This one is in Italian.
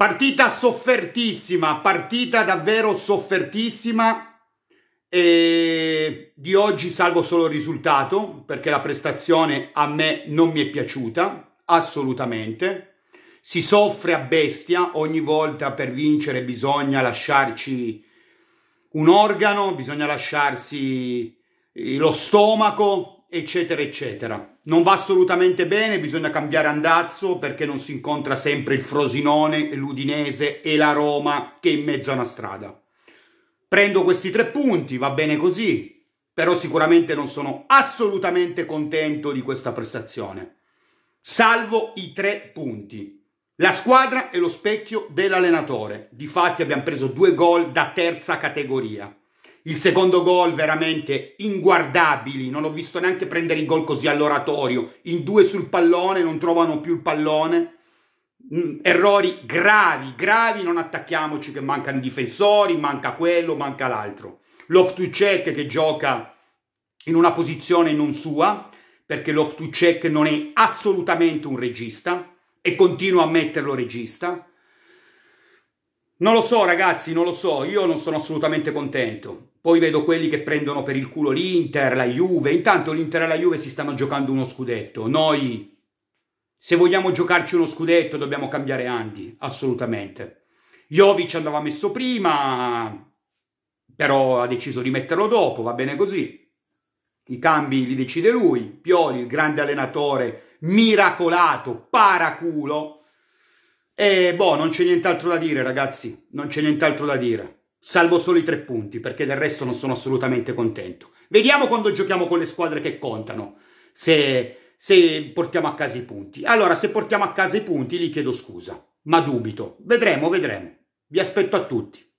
Partita soffertissima, partita davvero soffertissima. E di oggi salvo solo il risultato perché la prestazione a me non mi è piaciuta assolutamente. Si soffre a bestia, ogni volta per vincere bisogna lasciarci un organo, bisogna lasciarsi eh, lo stomaco, eccetera, eccetera. Non va assolutamente bene, bisogna cambiare andazzo perché non si incontra sempre il Frosinone, l'Udinese e la Roma che è in mezzo a una strada. Prendo questi tre punti, va bene così, però sicuramente non sono assolutamente contento di questa prestazione. Salvo i tre punti. La squadra è lo specchio dell'allenatore. Difatti abbiamo preso due gol da terza categoria. Il secondo gol veramente inguardabili, non ho visto neanche prendere i gol così all'oratorio, in due sul pallone, non trovano più il pallone. Mm, errori gravi, gravi, non attacchiamoci che mancano i difensori, manca quello, manca l'altro. Loftucek che gioca in una posizione non sua, perché Loftucek non è assolutamente un regista e continua a metterlo regista. Non lo so ragazzi, non lo so, io non sono assolutamente contento. Poi vedo quelli che prendono per il culo l'Inter, la Juve, intanto l'Inter e la Juve si stanno giocando uno scudetto. Noi, se vogliamo giocarci uno scudetto, dobbiamo cambiare Andy, assolutamente. Jovic andava messo prima, però ha deciso di metterlo dopo, va bene così. I cambi li decide lui, Pioli, il grande allenatore, miracolato, paraculo, e boh, non c'è nient'altro da dire, ragazzi. Non c'è nient'altro da dire. Salvo solo i tre punti, perché del resto non sono assolutamente contento. Vediamo quando giochiamo con le squadre che contano. Se, se portiamo a casa i punti. Allora, se portiamo a casa i punti, li chiedo scusa. Ma dubito. Vedremo, vedremo. Vi aspetto a tutti.